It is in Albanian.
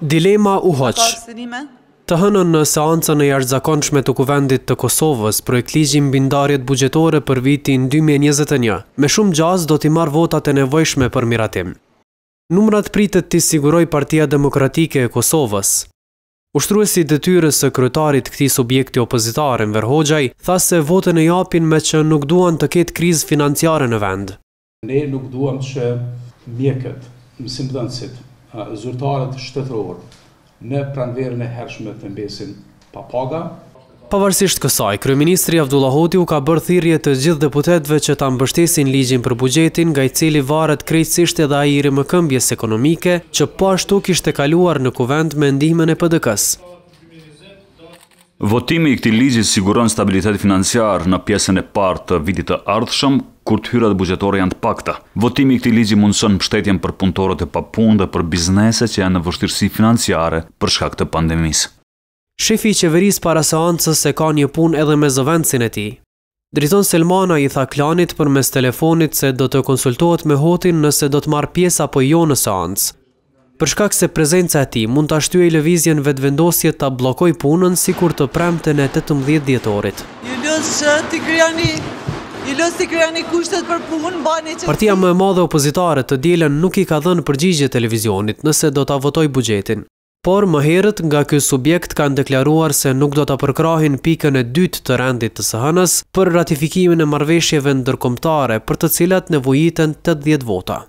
Dilema u hoq. Të hënën në seancën në jashtë zakonçme të kuvendit të Kosovës, projekt ligjim bindarjet bugjetore për vitin 2021, me shumë gjazë do t'i marë votat e nevojshme për miratim. Numrat pritet t'i siguroj partia demokratike e Kosovës. Ushtruesi dëtyrës së kryetarit këti subjekti opozitare në Verhojgjaj, tha se votën e japin me që nuk duan të ketë krizë financiare në vend. Ne nuk duan që mjekët, mësim dhënësit, zyrtarët shtetërorë në pranverën e hershme të mbesin papaga. Pavarësisht kësaj, Kryeministri Avdulla Hoti u ka bërë thirje të gjithë deputetve që ta mbështesin ligjin për bugjetin, nga i cili varet krejtësisht edhe a i rëmë këmbjes ekonomike, që po ashtu kishte kaluar në kuvend me ndihmën e PDK-s. Votimi i këti ligjit siguron stabilitet financiar në pjesën e partë të vitit të ardhshëm, kur të hyrat buxhetore janë të pakta. Votimi i këtij ligji mundson mbështetjen për punëtorët e papunë dhe për biznese që janë në vështirësi financiare për shkak të pandemisë. Shefi i qeverisë para seancës se ka një punë edhe me zëvendësin e tij. Driton Selmana i tha klanit për mes telefonit se do të konsultohet me hotin nëse do të marrë pjesë apo jo në seancë. Për shkak se prezenca e tij mund ta shtyej lëvizjen vetëvendosje ta bllokoj punën sikur të premten në 18 dhjetorit. Ju kushtet për punë, bani që... Partia më e madhe opozitare të djelen nuk i ka dhenë përgjigje televizionit nëse do të avotoj bugjetin. Por më herët nga kjo subjekt kanë deklaruar se nuk do të përkrahin pikën e dytë të rendit të sëhënës për ratifikimin e marveshjeve ndërkomtare për të cilat nevojiten 80 vota.